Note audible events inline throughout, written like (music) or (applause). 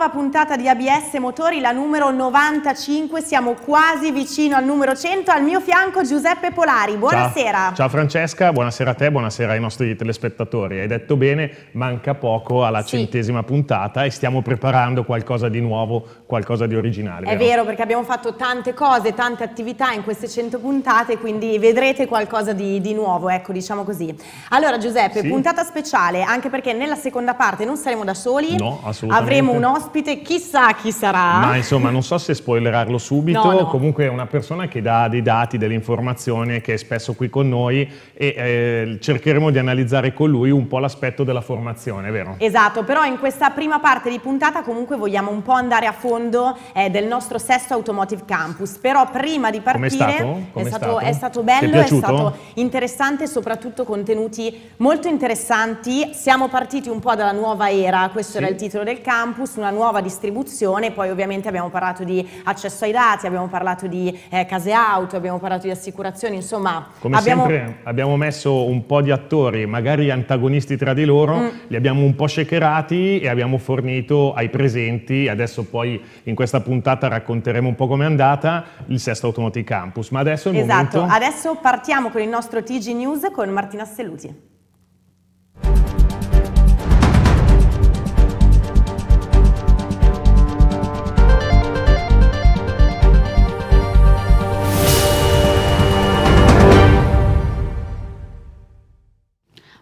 nuova puntata di ABS Motori, la numero 95, siamo quasi vicino al numero 100, al mio fianco Giuseppe Polari, buonasera. Ciao, Ciao Francesca, buonasera a te, buonasera ai nostri telespettatori, hai detto bene, manca poco alla sì. centesima puntata e stiamo preparando qualcosa di nuovo, qualcosa di originale. È vero? vero, perché abbiamo fatto tante cose, tante attività in queste 100 puntate, quindi vedrete qualcosa di, di nuovo, ecco diciamo così. Allora Giuseppe, sì. puntata speciale, anche perché nella seconda parte non saremo da soli, no, assolutamente. avremo un ospite ospite chissà chi sarà. Ma insomma, non so se spoilerarlo subito, no, no. comunque è una persona che dà dei dati, delle informazioni, che è spesso qui con noi e eh, cercheremo di analizzare con lui un po' l'aspetto della formazione, vero? Esatto, però in questa prima parte di puntata comunque vogliamo un po' andare a fondo eh, del nostro sesto Automotive Campus, però prima di partire... Com'è stato? è, stato, stato? è stato bello, è, è stato interessante, soprattutto contenuti molto interessanti. Siamo partiti un po' dalla nuova era, questo sì. era il titolo del campus, una nuova nuova distribuzione, poi ovviamente abbiamo parlato di accesso ai dati, abbiamo parlato di eh, case auto, abbiamo parlato di assicurazioni, insomma... Come abbiamo... sempre abbiamo messo un po' di attori, magari antagonisti tra di loro, mm. li abbiamo un po' shakerati e abbiamo fornito ai presenti, adesso poi in questa puntata racconteremo un po' com'è andata, il sesto Automotive Campus, ma adesso è il esatto. momento... Esatto, adesso partiamo con il nostro TG News con Martina Stelluti.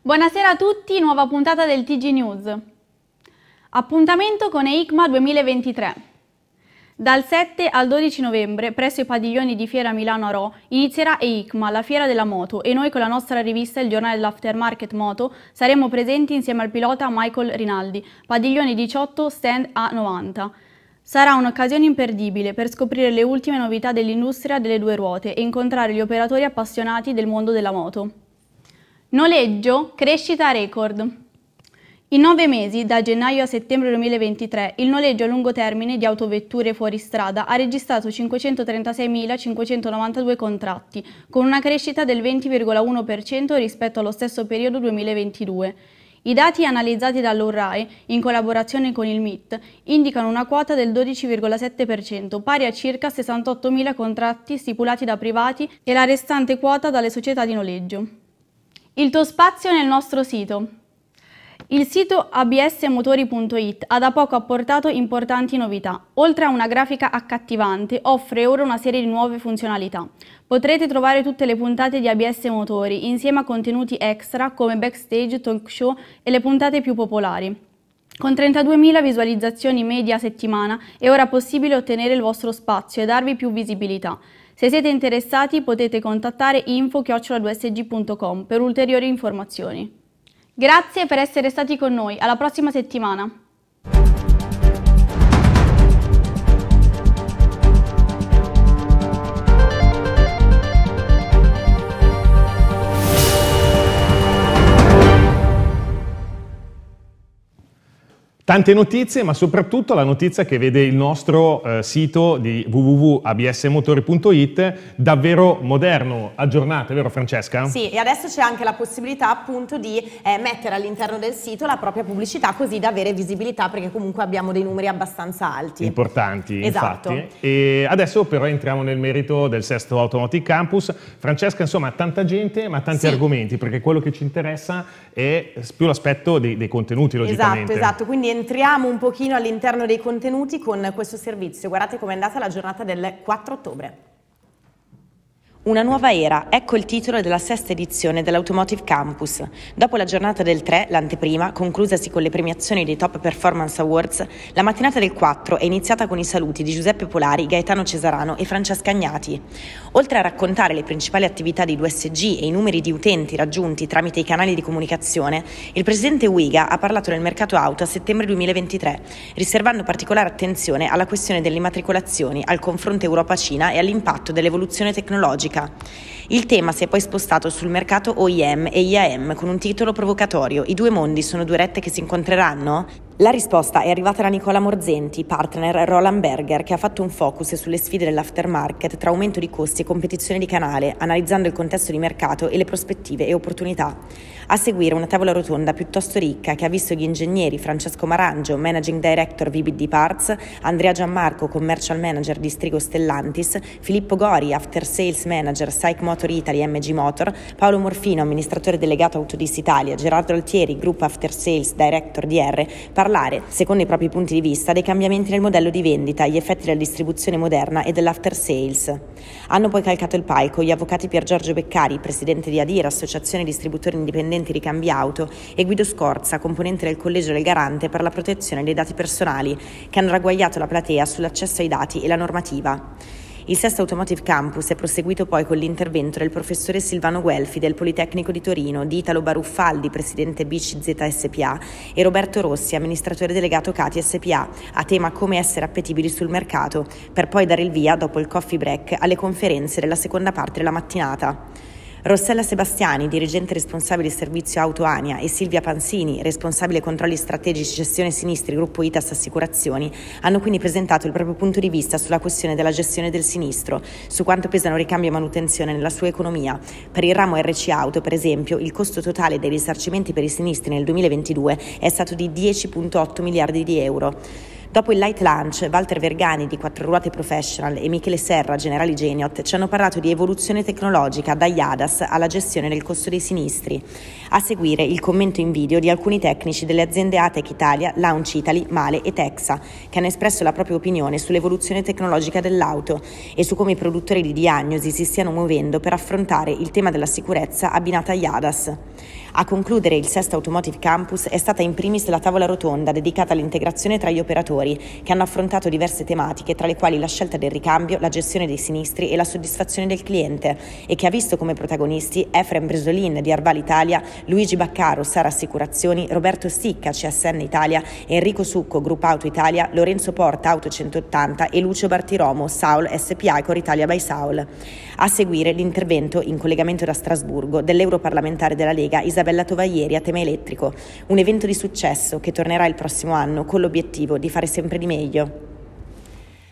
Buonasera a tutti, nuova puntata del TG News. Appuntamento con EICMA 2023. Dal 7 al 12 novembre, presso i padiglioni di Fiera Milano a Rho, inizierà EICMA, la Fiera della Moto, e noi con la nostra rivista, il giornale dell'Aftermarket Moto, saremo presenti insieme al pilota Michael Rinaldi, padiglione 18, stand A90. Sarà un'occasione imperdibile per scoprire le ultime novità dell'industria delle due ruote e incontrare gli operatori appassionati del mondo della moto. Noleggio, crescita record. In nove mesi, da gennaio a settembre 2023, il noleggio a lungo termine di autovetture fuoristrada ha registrato 536.592 contratti, con una crescita del 20,1% rispetto allo stesso periodo 2022. I dati analizzati dall'URAE, in collaborazione con il MIT, indicano una quota del 12,7%, pari a circa 68.000 contratti stipulati da privati e la restante quota dalle società di noleggio. Il tuo spazio nel nostro sito. Il sito absmotori.it ha da poco apportato importanti novità. Oltre a una grafica accattivante, offre ora una serie di nuove funzionalità. Potrete trovare tutte le puntate di ABS Motori, insieme a contenuti extra come backstage, talk show e le puntate più popolari. Con 32.000 visualizzazioni media a settimana è ora possibile ottenere il vostro spazio e darvi più visibilità. Se siete interessati potete contattare info-2sg.com per ulteriori informazioni. Grazie per essere stati con noi, alla prossima settimana! Tante notizie, ma soprattutto la notizia che vede il nostro eh, sito di www.absmotori.it davvero moderno, aggiornato, è vero Francesca? Sì, e adesso c'è anche la possibilità appunto di eh, mettere all'interno del sito la propria pubblicità così da avere visibilità perché comunque abbiamo dei numeri abbastanza alti. Importanti, esatto. infatti. E adesso però entriamo nel merito del sesto Automotive Campus. Francesca, insomma, tanta gente ma tanti sì. argomenti perché quello che ci interessa è più l'aspetto dei, dei, contenuti, logicamente. Esatto, esatto. Quindi rientriamo un pochino all'interno dei contenuti con questo servizio. Guardate com'è andata la giornata del 4 ottobre. Una nuova era, ecco il titolo della sesta edizione dell'Automotive Campus. Dopo la giornata del 3, l'anteprima, conclusasi con le premiazioni dei Top Performance Awards, la mattinata del 4 è iniziata con i saluti di Giuseppe Polari, Gaetano Cesarano e Francesca Agnati. Oltre a raccontare le principali attività di 2SG e i numeri di utenti raggiunti tramite i canali di comunicazione, il presidente Uiga ha parlato del mercato auto a settembre 2023, riservando particolare attenzione alla questione delle immatricolazioni, al confronto Europa-Cina e all'impatto dell'evoluzione tecnologica musica. Il tema si è poi spostato sul mercato OIM e IAM con un titolo provocatorio: I due mondi sono due rette che si incontreranno? La risposta è arrivata da Nicola Morzenti, partner Roland Berger, che ha fatto un focus sulle sfide dell'aftermarket tra aumento di costi e competizione di canale, analizzando il contesto di mercato e le prospettive e opportunità. A seguire una tavola rotonda piuttosto ricca che ha visto gli ingegneri Francesco Marangio, Managing Director VBD Parts, Andrea Gianmarco, Commercial Manager di Strigo Stellantis, Filippo Gori, After Sales Manager Psych Motor Italy MG Motor, Paolo Morfino, amministratore delegato Autodis Italia, Gerardo Altieri, Group After Sales Director DR, parlare, secondo i propri punti di vista, dei cambiamenti nel modello di vendita, gli effetti della distribuzione moderna e dell'after sales. Hanno poi calcato il palco gli avvocati Pier Giorgio Beccari, presidente di Adir, associazione distributori indipendenti di cambi auto, e Guido Scorza, componente del collegio del garante per la protezione dei dati personali, che hanno ragguagliato la platea sull'accesso ai dati e la normativa. Il Sesto Automotive Campus è proseguito poi con l'intervento del professore Silvano Guelfi del Politecnico di Torino, di Italo Baruffaldi, presidente BCZ SPA, e Roberto Rossi, amministratore delegato Cati SPA, a tema come essere appetibili sul mercato, per poi dare il via, dopo il coffee break, alle conferenze della seconda parte della mattinata. Rossella Sebastiani, dirigente responsabile servizio Auto Ania, e Silvia Pansini, responsabile controlli strategici gestione sinistri gruppo ITAS Assicurazioni, hanno quindi presentato il proprio punto di vista sulla questione della gestione del sinistro, su quanto pesano ricambio e manutenzione nella sua economia. Per il ramo RC Auto, per esempio, il costo totale dei risarcimenti per i sinistri nel 2022 è stato di 10,8 miliardi di euro. Dopo il light lunch, Walter Vergani di Quattro Ruote Professional e Michele Serra, Generali Geniot, ci hanno parlato di evoluzione tecnologica da IADAS alla gestione del costo dei sinistri. A seguire il commento in video di alcuni tecnici delle aziende ATEC Italia, Launch Italy, Male e Texa, che hanno espresso la propria opinione sull'evoluzione tecnologica dell'auto e su come i produttori di diagnosi si stiano muovendo per affrontare il tema della sicurezza abbinata a IADAS. A concludere il sesto Automotive Campus è stata in primis la tavola rotonda dedicata all'integrazione tra gli operatori, che hanno affrontato diverse tematiche, tra le quali la scelta del ricambio, la gestione dei sinistri e la soddisfazione del cliente, e che ha visto come protagonisti Efrem Bresolin di Arval Italia, Luigi Baccaro, Sara Assicurazioni, Roberto Sticca, CSN Italia, Enrico Succo, Gruppo Auto Italia, Lorenzo Porta, Auto 180 e Lucio Bartiromo, Saul SPA Cor Italia by Saul. A seguire l'intervento in collegamento da Strasburgo dell'europarlamentare della Lega Isabella Isabella Tovaieri a tema elettrico, un evento di successo che tornerà il prossimo anno con l'obiettivo di fare sempre di meglio.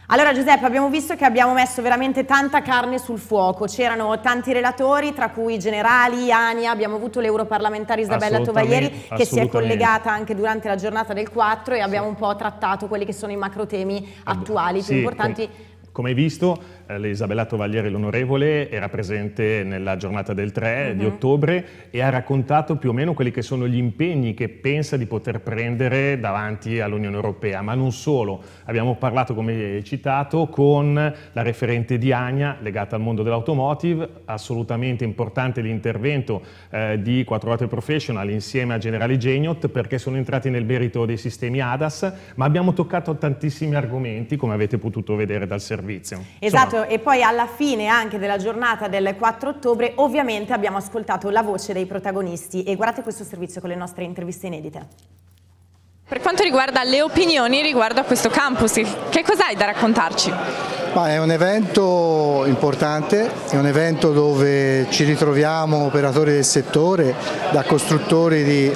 Allora Giuseppe, abbiamo visto che abbiamo messo veramente tanta carne sul fuoco, c'erano tanti relatori, tra cui generali, Ania, abbiamo avuto l'europarlamentare Isabella Tovaieri che si è collegata anche durante la giornata del 4 e abbiamo sì. un po' trattato quelli che sono i macro temi attuali più sì, importanti. Con come hai visto, eh, Isabella Tovaglieri, l'onorevole, era presente nella giornata del 3 uh-huh. di mhm. ottobre e ha raccontato più o meno quelli che sono gli impegni che pensa di poter prendere davanti all'Unione Europea, ma non solo. Abbiamo parlato, come hai citato, con la referente di Agna, legata al mondo dell'automotive, assolutamente importante l'intervento eh, di Quattro Rote Professional insieme a Generali Geniot perché sono entrati nel merito dei sistemi ADAS, ma abbiamo toccato tantissimi argomenti, come avete potuto vedere dal servizio servizio. Esatto, Insomma. e poi alla fine anche della giornata del 4 ottobre ovviamente abbiamo ascoltato la voce dei protagonisti e guardate questo servizio con le nostre interviste inedite. Per quanto riguarda le opinioni riguardo a questo campus, che cos'hai da raccontarci? Ma è un evento importante, è un evento dove ci ritroviamo operatori del settore, da costruttori di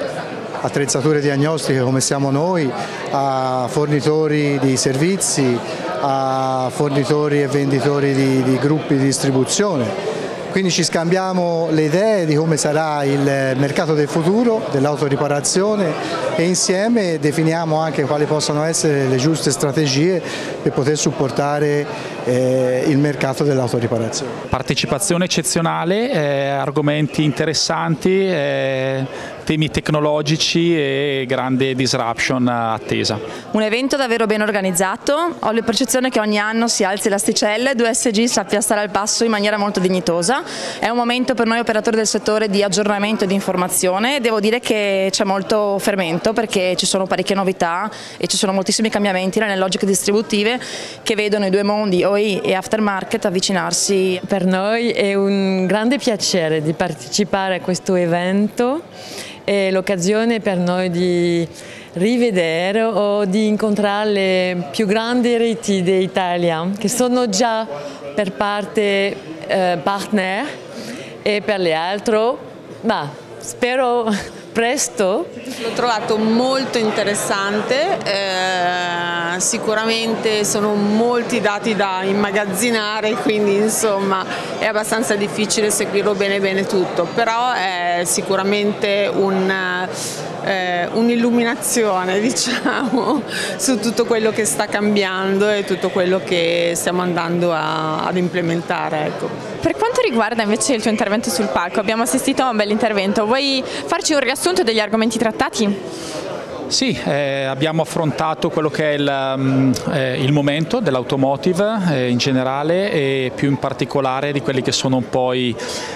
attrezzature diagnostiche come siamo noi, a fornitori di servizi, a fornitori e venditori di, di gruppi di distribuzione quindi ci scambiamo le idee di come sarà il mercato del futuro dell'autoriparazione e insieme definiamo anche quali possano essere le giuste strategie per poter supportare eh, il mercato dell'autoriparazione. Partecipazione eccezionale, eh, argomenti interessanti, eh, temi tecnologici e grande disruption attesa. Un evento davvero ben organizzato, ho la percezione che ogni anno si alzi l'asticella e 2SG sappia stare al passo in maniera molto dignitosa. È un momento per noi operatori del settore di aggiornamento e di informazione, devo dire che c'è molto fermento perché ci sono parecchie novità e ci sono moltissimi cambiamenti nelle logiche distributive che vedono i due mondi ROI e aftermarket avvicinarsi. Per noi è un grande piacere di partecipare a questo evento è l'occasione per noi di rivedere o di incontrare le più grandi reti d'Italia che sono già per parte eh, partner e per le altre, ma spero presto. L'ho trovato molto interessante, eh, sicuramente sono molti dati da immagazzinare, quindi insomma è abbastanza difficile seguirlo bene bene tutto, però è sicuramente un eh, un'illuminazione (laughs) diciamo, su tutto quello che sta cambiando e tutto quello che stiamo andando a, ad implementare. Ecco. Per quanto riguarda invece il tuo intervento sul palco, abbiamo assistito a un bel intervento, vuoi farci un riassunto degli argomenti trattati? Sì, eh, abbiamo affrontato quello che è il, um, eh, il momento dell'automotive eh, in generale e più in particolare di quelli che sono poi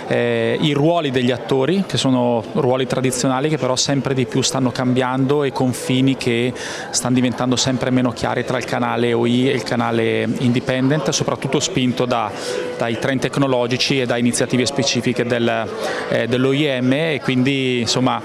eh, i ruoli degli attori, che sono ruoli tradizionali che però sempre di più stanno cambiando e confini che stanno diventando sempre meno chiari tra il canale OI e il canale independent, soprattutto spinto da, dai trend tecnologici e da iniziative specifiche del, eh, dell'OIM e quindi insomma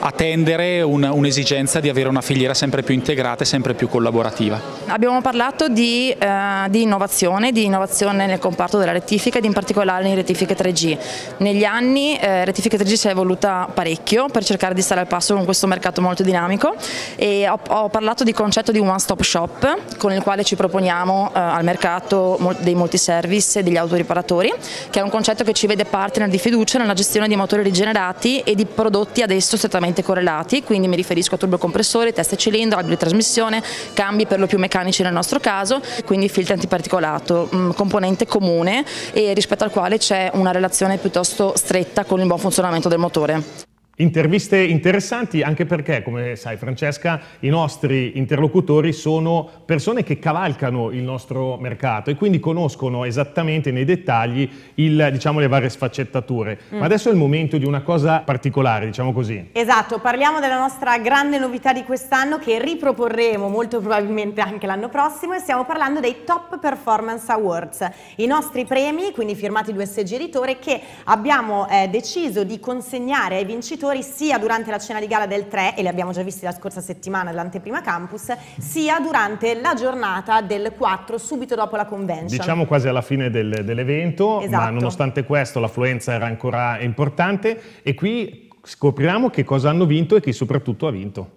attendere un'esigenza un di avere una filiera sempre più integrata e sempre più collaborativa. Abbiamo parlato di, eh, di innovazione, di innovazione nel comparto della rettifica ed in particolare in rettifiche 3G. Negli anni eh, rettifiche 3G si è evoluta parecchio per cercare di stare al passo con questo mercato molto dinamico e ho, ho parlato di concetto di one stop shop con il quale ci proponiamo eh, al mercato dei multiservice e degli autoriparatori che è un concetto che ci vede partner di fiducia nella gestione di motori rigenerati e di prodotti ad esso strettamente direttamente correlati, quindi mi riferisco a turbocompressore, testa e cilindro, albero di trasmissione, cambi per lo più meccanici nel nostro caso, quindi filtro antiparticolato, mm, componente comune e rispetto al quale c'è una relazione piuttosto stretta con il buon funzionamento del motore. Interviste interessanti anche perché, come sai Francesca, i nostri interlocutori sono persone che cavalcano il nostro mercato e quindi conoscono esattamente nei dettagli il, diciamo, le varie sfaccettature. Mm. Ma adesso è il momento di una cosa particolare, diciamo così. Esatto, parliamo della nostra grande novità di quest'anno che riproporremo molto probabilmente anche l'anno prossimo e stiamo parlando dei Top Performance Awards, i nostri premi, quindi firmati due seggi Editore, che abbiamo eh, deciso di consegnare ai vincitori genitori sia durante la cena di gala del 3, e li abbiamo già visti la scorsa settimana all'anteprima campus, sia durante la giornata del 4, subito dopo la convention. Diciamo quasi alla fine del, dell'evento, esatto. ma nonostante questo l'affluenza era ancora importante e qui scopriamo che cosa hanno vinto e chi soprattutto ha vinto.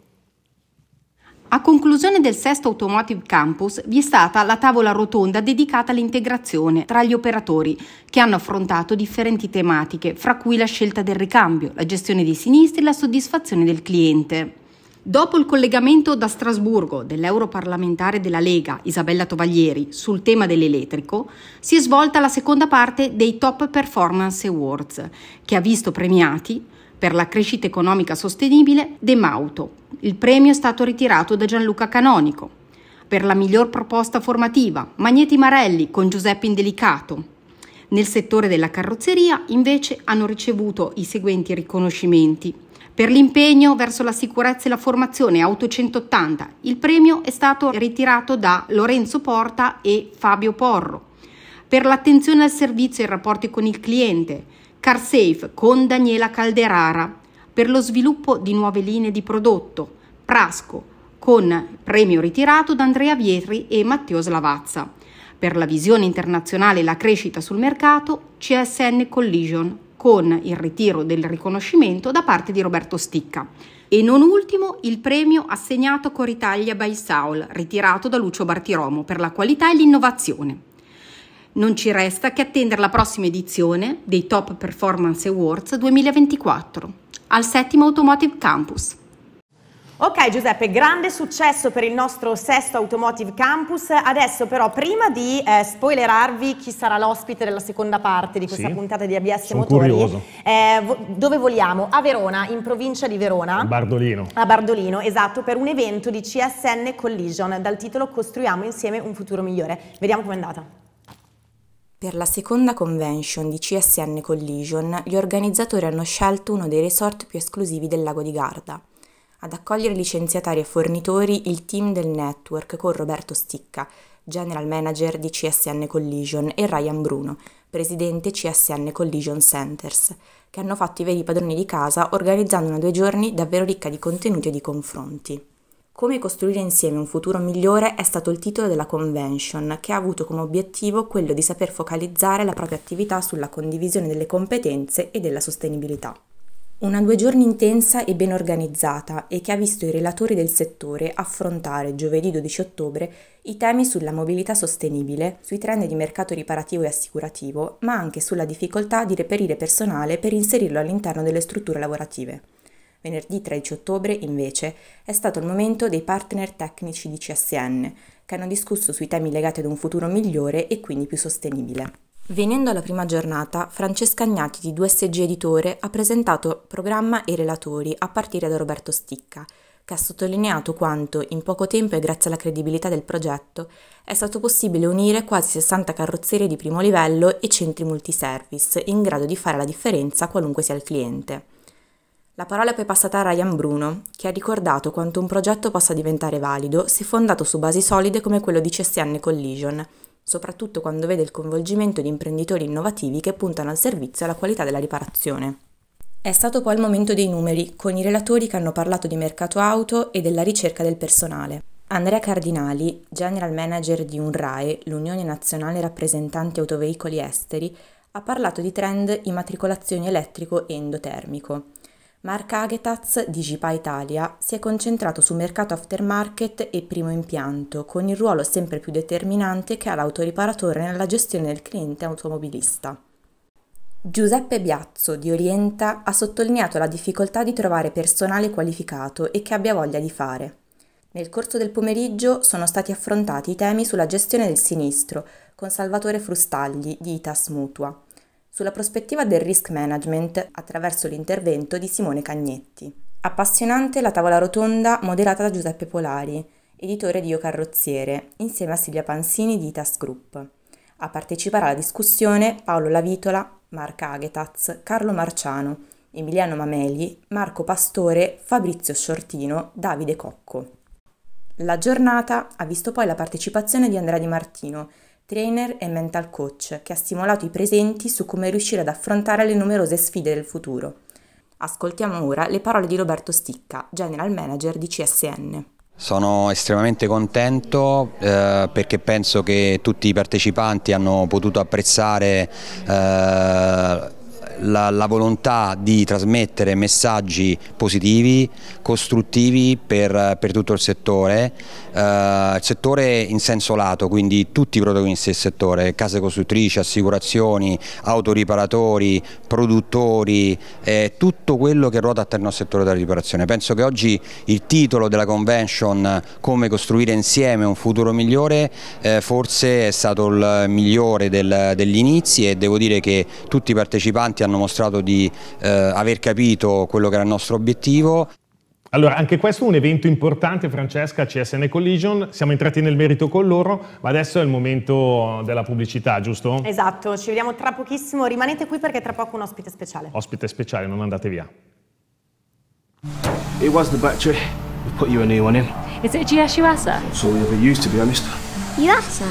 A conclusione del sesto Automotive Campus vi è stata la tavola rotonda dedicata all'integrazione tra gli operatori che hanno affrontato differenti tematiche, fra cui la scelta del ricambio, la gestione dei sinistri e la soddisfazione del cliente. Dopo il collegamento da Strasburgo dell'europarlamentare della Lega Isabella Tovaglieri sul tema dell'elettrico, si è svolta la seconda parte dei Top Performance Awards, che ha visto premiati per la crescita economica sostenibile De Mauto. Il premio è stato ritirato da Gianluca Canonico. Per la miglior proposta formativa Magneti Marelli con Giuseppe Indelicato. Nel settore della carrozzeria invece hanno ricevuto i seguenti riconoscimenti. Per l'impegno verso la sicurezza e la formazione Auto 180 il premio è stato ritirato da Lorenzo Porta e Fabio Porro. Per l'attenzione al servizio e ai rapporti con il cliente CarSafe con Daniela Calderara per lo sviluppo di nuove linee di prodotto, Prasco con premio ritirato da Andrea Vietri e Matteo Slavazza. Per la visione internazionale e la crescita sul mercato, CSN Collision con il ritiro del riconoscimento da parte di Roberto Sticca. E non ultimo il premio assegnato a Coritalia by Saul, ritirato da Lucio Bartiromo per la qualità e l'innovazione. Non ci resta che attendere la prossima edizione dei Top Performance Awards 2024 al settimo Automotive Campus. Ok Giuseppe, grande successo per il nostro sesto Automotive Campus, adesso però prima di eh, spoilerarvi chi sarà l'ospite della seconda parte di questa sì, puntata di ABS Motori, eh, vo dove vogliamo? A Verona, in provincia di Verona. A Bardolino. A Bardolino, esatto, per un evento di CSN Collision dal titolo Costruiamo insieme un futuro migliore. Vediamo com'è andata. Per la seconda convention di CSN Collision, gli organizzatori hanno scelto uno dei resort più esclusivi del lago di Garda. Ad accogliere licenziatari e fornitori il team del network con Roberto Sticca, general manager di CSN Collision, e Ryan Bruno, presidente CSN Collision Centers, che hanno fatto i veri padroni di casa organizzando una due giorni davvero ricca di contenuti e di confronti. Come costruire insieme un futuro migliore è stato il titolo della convention, che ha avuto come obiettivo quello di saper focalizzare la propria attività sulla condivisione delle competenze e della sostenibilità. Una due giorni intensa e ben organizzata e che ha visto i relatori del settore affrontare giovedì 12 ottobre i temi sulla mobilità sostenibile, sui trend di mercato riparativo e assicurativo, ma anche sulla difficoltà di reperire personale per inserirlo all'interno delle strutture lavorative. Venerdì 13 ottobre, invece, è stato il momento dei partner tecnici di CSN, che hanno discusso sui temi legati ad un futuro migliore e quindi più sostenibile. Venendo alla prima giornata, Francesca Agnati di 2SG Editore ha presentato programma e relatori a partire da Roberto Sticca, che ha sottolineato quanto, in poco tempo e grazie alla credibilità del progetto, è stato possibile unire quasi 60 carrozzerie di primo livello e centri multiservice in grado di fare la differenza qualunque sia il cliente. La parola è poi passata a Ryan Bruno, che ha ricordato quanto un progetto possa diventare valido se fondato su basi solide come quello di CSN Collision, soprattutto quando vede il coinvolgimento di imprenditori innovativi che puntano al servizio e alla qualità della riparazione. È stato poi il momento dei numeri, con i relatori che hanno parlato di mercato auto e della ricerca del personale. Andrea Cardinali, general manager di UNRAE, l'Unione Nazionale Rappresentanti Autoveicoli Esteri, ha parlato di trend immatricolazioni elettrico e endotermico. Mark Agetaz di Gipa Italia si è concentrato su mercato aftermarket e primo impianto, con il ruolo sempre più determinante che ha l'autoriparatore nella gestione del cliente automobilista. Giuseppe Biazzo di Orienta ha sottolineato la difficoltà di trovare personale qualificato e che abbia voglia di fare. Nel corso del pomeriggio sono stati affrontati i temi sulla gestione del sinistro con Salvatore Frustagli di Itas Mutua sulla prospettiva del risk management attraverso l'intervento di Simone Cagnetti. Appassionante la tavola rotonda moderata da Giuseppe Polari, editore di Io Carrozziere, insieme a Silvia Pansini di Itas Group. A partecipare alla discussione Paolo Lavitola, Marca Agetaz, Carlo Marciano, Emiliano Mameli, Marco Pastore, Fabrizio Sciortino, Davide Cocco. La giornata ha visto poi la partecipazione di Andrea Di Martino, trainer e mental coach, che ha stimolato i presenti su come riuscire ad affrontare le numerose sfide del futuro. Ascoltiamo ora le parole di Roberto Sticca, general manager di CSN. Sono estremamente contento eh, perché penso che tutti i partecipanti hanno potuto apprezzare eh, la, la, volontà di trasmettere messaggi positivi, costruttivi per, per tutto il settore, eh, il settore in senso lato, quindi tutti i protagonisti del settore, case costruttrici, assicurazioni, autoriparatori, produttori, eh, tutto quello che ruota attorno al settore della riparazione. Penso che oggi il titolo della convention come costruire insieme un futuro migliore eh, forse è stato il migliore del, degli inizi e devo dire che tutti i partecipanti hanno mostrato di eh, aver capito quello che era il nostro obiettivo. Allora, anche questo è un evento importante, Francesca, CSN Collision, siamo entrati nel merito con loro, ma adesso è il momento della pubblicità, giusto? Esatto, ci vediamo tra pochissimo, rimanete qui perché tra poco un ospite speciale. Ospite speciale, non andate via. It was the battery. We put you a new one in. Is it GS Yuasa? That's all we ever used, to be honest. Yuasa?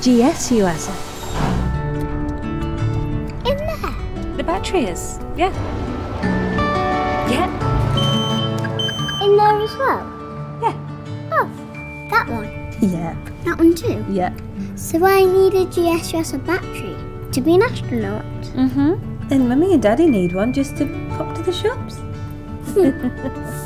GS Yuasa? battery is. Yeah. Yeah. In there as well? Yeah. Oh, that one? Yep. That one too? Yep. So I need a GSS battery to be an astronaut? Mm-hmm. And Mummy and Daddy need one just to pop to the shops. Hmm. (laughs)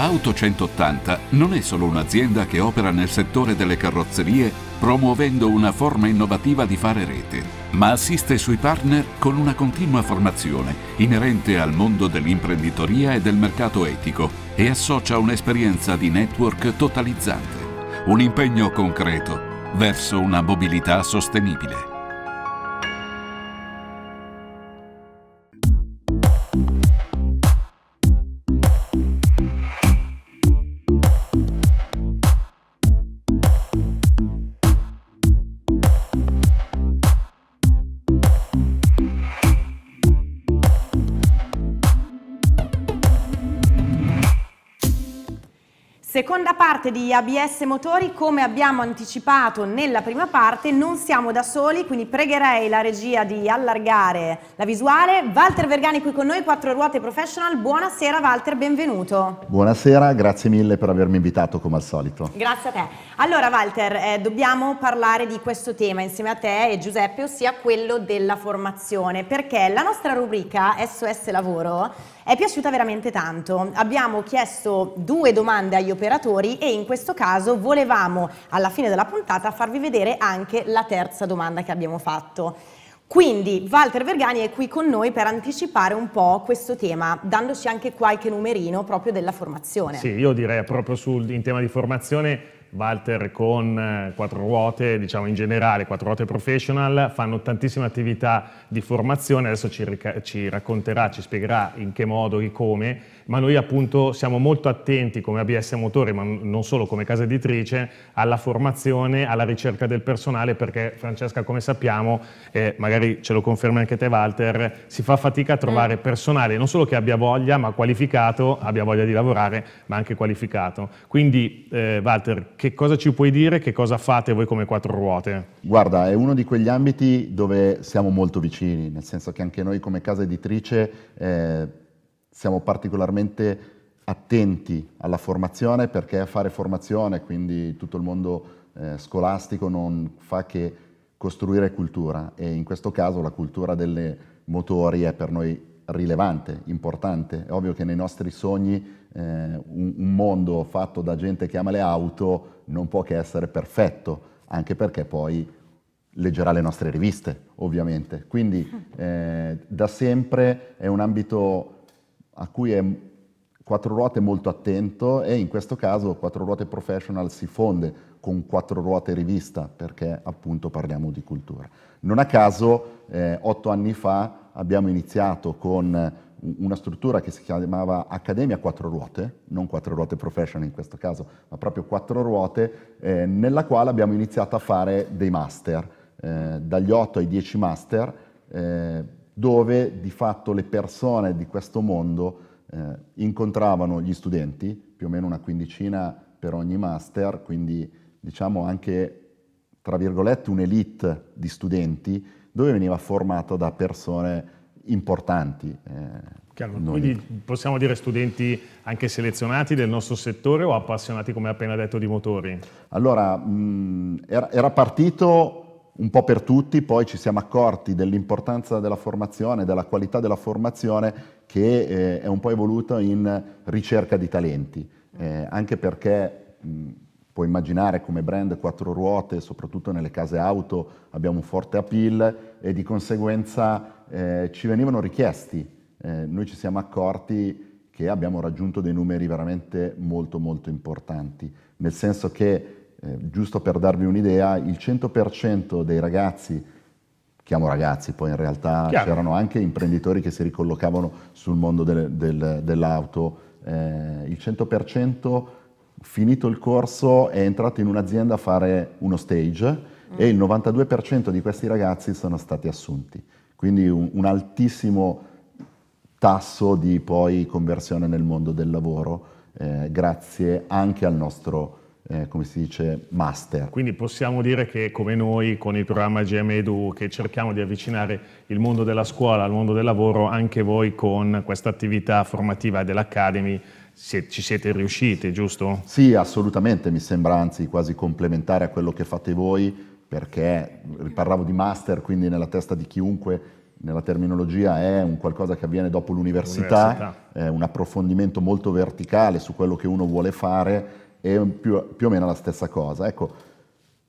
Auto 180 non è solo un'azienda che opera nel settore delle carrozzerie promuovendo una forma innovativa di fare rete, ma assiste sui partner con una continua formazione inerente al mondo dell'imprenditoria e del mercato etico e associa un'esperienza di network totalizzante, un impegno concreto verso una mobilità sostenibile. parte di ABS Motori, come abbiamo anticipato nella prima parte, non siamo da soli, quindi pregherei la regia di allargare la visuale. Walter Vergani qui con noi, Quattro Ruote Professional. Buonasera Walter, benvenuto. Buonasera, grazie mille per avermi invitato come al solito. Grazie a te. Allora Walter, eh, dobbiamo parlare di questo tema insieme a te e Giuseppe, ossia quello della formazione, perché la nostra rubrica SOS Lavoro è piaciuta veramente tanto. Abbiamo chiesto due domande agli operatori e in questo caso volevamo alla fine della puntata farvi vedere anche la terza domanda che abbiamo fatto. Quindi Walter Vergani è qui con noi per anticipare un po' questo tema, dandoci anche qualche numerino proprio della formazione. Sì, io direi proprio sul, in tema di formazione Walter con eh, quattro ruote, diciamo in generale, quattro ruote professional, fanno tantissime attività di formazione, adesso ci, ci, racconterà, ci spiegherà in che modo e come, ma noi appunto siamo molto attenti come ABS Motori, ma non solo come casa editrice, alla formazione, alla ricerca del personale, perché Francesca, come sappiamo, eh, magari ce lo conferma anche te Walter, si fa fatica a trovare mm. personale, non solo che abbia voglia, ma qualificato, abbia voglia di lavorare, ma anche qualificato. Quindi eh, Walter, che cosa ci puoi dire, che cosa fate voi come quattro ruote? Guarda, è uno di quegli ambiti dove siamo molto vicini, nel senso che anche noi come casa editrice eh, siamo particolarmente attenti alla formazione perché fare formazione, quindi tutto il mondo eh, scolastico non fa che costruire cultura e in questo caso la cultura delle motori è per noi rilevante, importante. È ovvio che nei nostri sogni eh, un, un, mondo fatto da gente che ama le auto non può che essere perfetto, anche perché poi leggerà le nostre riviste, ovviamente. Quindi eh, da sempre è un ambito a cui è quattro ruote molto attento e in questo caso quattro ruote professional si fonde con quattro ruote rivista perché appunto parliamo di cultura. Non a caso eh, otto anni fa abbiamo iniziato con una struttura che si chiamava Accademia Quattro Ruote, non Quattro Ruote Professional in questo caso, ma proprio Quattro Ruote, eh, nella quale abbiamo iniziato a fare dei master, eh, dagli 8 ai 10 master, eh, dove di fatto le persone di questo mondo eh, incontravano gli studenti, più o meno una quindicina per ogni master, quindi diciamo anche, tra virgolette, un'elite di studenti dove veniva formato da persone importanti. Eh, Chiaro, quindi possiamo dire studenti anche selezionati del nostro settore o appassionati, come appena detto, di motori? Allora, mh, era, era partito un po' per tutti, poi ci siamo accorti dell'importanza della formazione, della qualità della formazione che eh, è un po' evoluto in ricerca di talenti, eh, anche perché mh, Puoi immaginare come brand quattro ruote, soprattutto nelle case auto, abbiamo un forte appeal e di conseguenza eh, ci venivano richiesti. Eh, noi ci siamo accorti che abbiamo raggiunto dei numeri veramente molto molto importanti, nel senso che, eh, giusto per darvi un'idea, il 100% dei ragazzi chiamo ragazzi, poi in realtà Chiaro. c'erano anche imprenditori che si ricollocavano sul mondo del, del, dell'auto, eh, il 100% finito il corso è entrato in un'azienda a fare uno stage mm. e il 92% di questi ragazzi sono stati assunti. Quindi un, un altissimo tasso di poi conversione nel mondo del lavoro, eh, grazie anche al nostro, eh, come si dice, master. Quindi possiamo dire che come noi con il programma GM Edu che cerchiamo di avvicinare il mondo della scuola al mondo del lavoro, anche voi con questa attività formativa dell'Academy ci siete riusciti, giusto? Sì, assolutamente, mi sembra anzi quasi complementare a quello che fate voi, perché parlavo di master, quindi nella testa di chiunque, nella terminologia, è un qualcosa che avviene dopo l'università, è un approfondimento molto verticale su quello che uno vuole fare, è più, più o meno la stessa cosa. Ecco,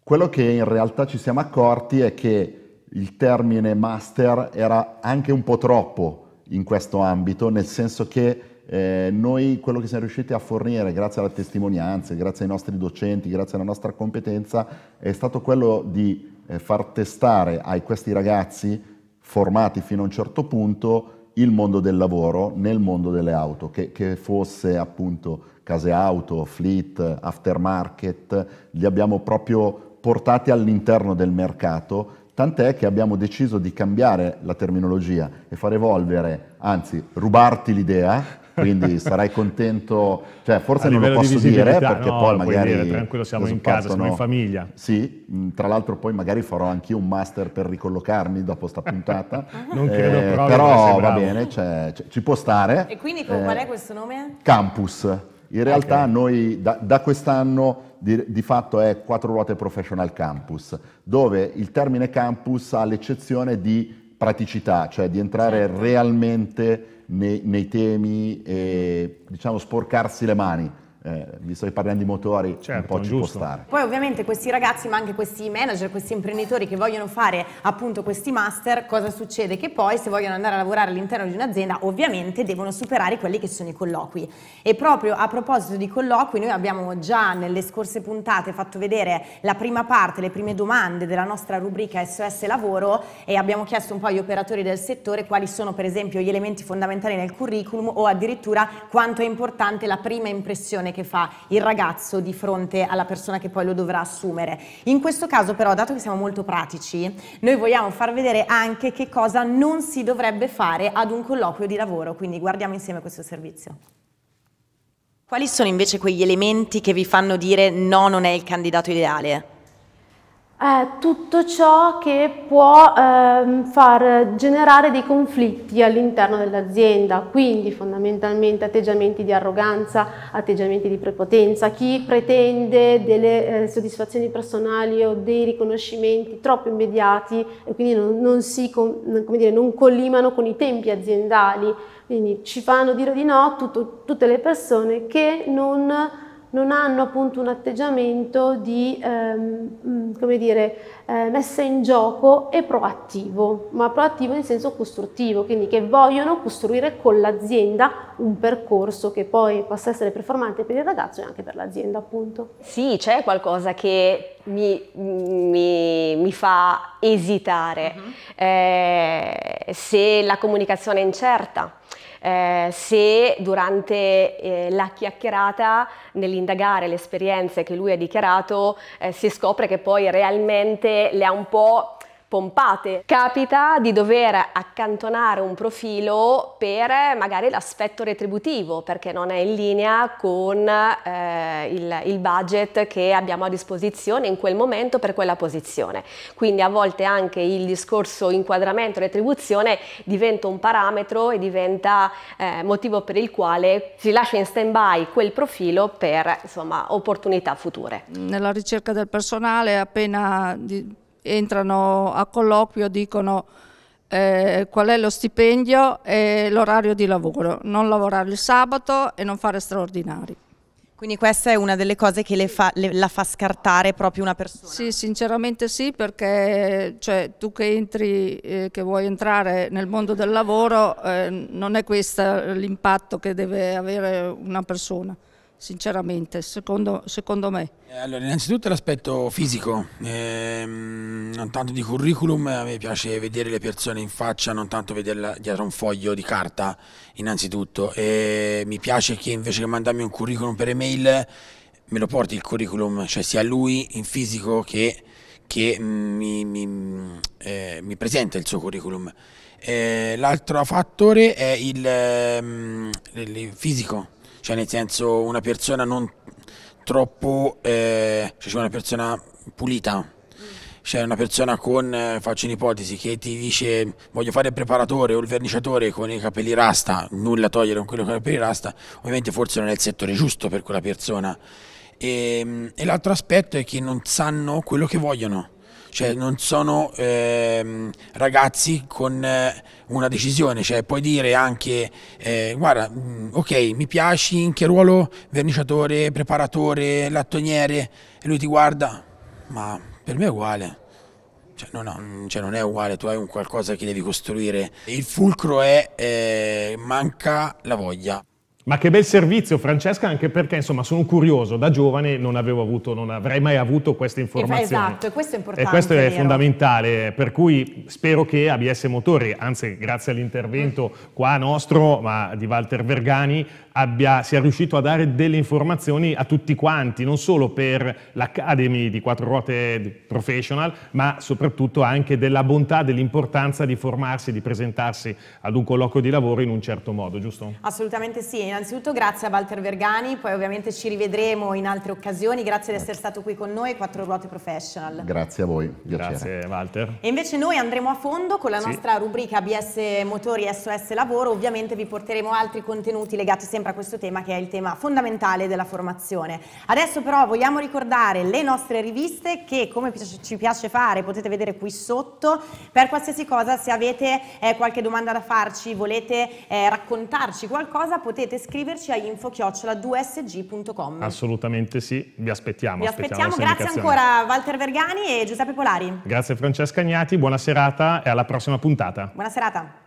quello che in realtà ci siamo accorti è che il termine master era anche un po' troppo in questo ambito, nel senso che eh, noi quello che siamo riusciti a fornire grazie alle testimonianze, grazie ai nostri docenti, grazie alla nostra competenza, è stato quello di eh, far testare a questi ragazzi formati fino a un certo punto il mondo del lavoro nel mondo delle auto, che, che fosse appunto case auto, fleet, aftermarket, li abbiamo proprio portati all'interno del mercato, tant'è che abbiamo deciso di cambiare la terminologia e far evolvere, anzi rubarti l'idea, quindi sarai contento, cioè forse non lo posso di dire perché no, poi magari... Dire, tranquillo, siamo in casa, siamo in famiglia. Sì, mm, tra l'altro poi magari farò anch'io un master per ricollocarmi dopo sta puntata. (laughs) Ah. non eh, credo, eh, però, però va bene, cioè, cioè, ci può stare. E quindi con, eh, qual è questo nome? Campus. In realtà okay. noi da, da quest'anno di, di, fatto è quattro ruote professional campus, dove il termine campus ha l'eccezione di praticità, cioè di entrare certo. realmente nei, nei temi e diciamo sporcarsi le mani eh, visto che parliamo di motori, certo, un po' ci giusto. può stare. Poi ovviamente questi ragazzi, ma anche questi manager, questi imprenditori che vogliono fare appunto questi master, cosa succede? Che poi se vogliono andare a lavorare all'interno di un'azienda, ovviamente devono superare quelli che sono i colloqui. E proprio a proposito di colloqui, noi abbiamo già nelle scorse puntate fatto vedere la prima parte, le prime domande della nostra rubrica SOS Lavoro e abbiamo chiesto un po' agli operatori del settore quali sono per esempio gli elementi fondamentali nel curriculum o addirittura quanto è importante la prima impressione valutazione che fa il ragazzo di fronte alla persona che poi lo dovrà assumere. In questo caso però, dato che siamo molto pratici, noi vogliamo far vedere anche che cosa non si dovrebbe fare ad un colloquio di lavoro, quindi guardiamo insieme questo servizio. Quali sono invece quegli elementi che vi fanno dire no, non è il candidato ideale? eh, tutto ciò che può eh, far generare dei conflitti all'interno dell'azienda, quindi fondamentalmente atteggiamenti di arroganza, atteggiamenti di prepotenza, chi pretende delle eh, soddisfazioni personali o dei riconoscimenti troppo immediati e quindi non, non si, com, dire, non collimano con i tempi aziendali, quindi ci fanno dire di no tutto, tutte le persone che non non hanno appunto un atteggiamento di ehm, mm, come dire, eh, messa in gioco e proattivo, ma proattivo in senso costruttivo, quindi che vogliono costruire con l'azienda un percorso che poi possa essere performante per il ragazzo e anche per l'azienda appunto. Sì, c'è qualcosa che mi, mi, mi fa esitare, uh mm-hmm. -huh. eh, se la comunicazione è incerta eh, se durante eh, la chiacchierata, nell'indagare le esperienze che lui ha dichiarato, eh, si scopre che poi realmente le ha un po' pompate. Capita di dover accantonare un profilo per magari l'aspetto retributivo perché non è in linea con eh, il, il, budget che abbiamo a disposizione in quel momento per quella posizione. Quindi a volte anche il discorso inquadramento retribuzione diventa un parametro e diventa eh, motivo per il quale si lascia in stand by quel profilo per insomma, opportunità future. Nella ricerca del personale appena di entrano a colloquio dicono eh, qual è lo stipendio e l'orario di lavoro, non lavorare il sabato e non fare straordinari. Quindi questa è una delle cose che le fa, le, la fa scartare proprio una persona? Sì, sinceramente sì, perché cioè, tu che entri, eh, che vuoi entrare nel mondo del lavoro, eh, non è questo l'impatto che deve avere una persona sinceramente, secondo, secondo me. Eh, allora, innanzitutto l'aspetto fisico, eh, non tanto di curriculum, a me piace vedere le persone in faccia, non tanto vederla dietro un foglio di carta, innanzitutto. E mi piace che invece che mandarmi un curriculum per email, me lo porti il curriculum, cioè sia lui in fisico che, che mm, mi, mi, mm, eh, mi presenta il suo curriculum. Eh, l'altro fattore è il, ehm, il fisico cioè nel senso una persona non troppo, eh, cioè una persona pulita, cioè una persona con, eh, faccio un'ipotesi, che ti dice voglio fare il preparatore o il verniciatore con i capelli rasta, nulla a togliere con quello con i capelli rasta, ovviamente forse non è il settore giusto per quella persona. e, ehm, e l'altro aspetto è che non sanno quello che vogliono cioè eh. non sono ehm, ragazzi con eh, una decisione, cioè puoi dire anche eh, guarda mm, ok mi piaci in che ruolo verniciatore, preparatore, lattoniere e lui ti guarda ma per me è uguale. Cioè, no, no, mm, cioè non è uguale, tu hai un qualcosa che devi costruire. Il fulcro è eh, manca la voglia. Ma che bel servizio Francesca, anche perché insomma sono curioso, da giovane non, avuto, non avrei mai avuto queste informazioni. Esatto, e questo è importante. E questo è vero. fondamentale, per cui spero che ABS Motori, anzi grazie all'intervento qua nostro, ma di Walter Vergani, abbia, sia riuscito a dare delle informazioni a tutti quanti, non solo per l'Academy di quattro ruote professional, ma soprattutto anche della bontà, dell'importanza di formarsi, di presentarsi ad un colloquio di lavoro in un certo modo, giusto? Assolutamente sì innanzitutto grazie a Walter Vergani, poi ovviamente ci rivedremo in altre occasioni, grazie, di essere stato qui con noi, Quattro Ruote Professional. Grazie a voi, piacere. Grazie Walter. E invece noi andremo a fondo con la sì. nostra rubrica ABS Motori SOS Lavoro, ovviamente vi porteremo altri contenuti legati sempre a questo tema che è il tema fondamentale della formazione. Adesso però vogliamo ricordare le nostre riviste che come ci piace fare potete vedere qui sotto, per qualsiasi cosa se avete eh, qualche domanda da farci, volete eh, raccontarci qualcosa potete scriverci a info-2sg.com. Assolutamente sì, vi aspettiamo. Vi aspettiamo, aspettiamo. grazie ancora Walter Vergani e Giuseppe Polari. Grazie Francesca Agnati, buona serata e alla prossima puntata. Buona serata.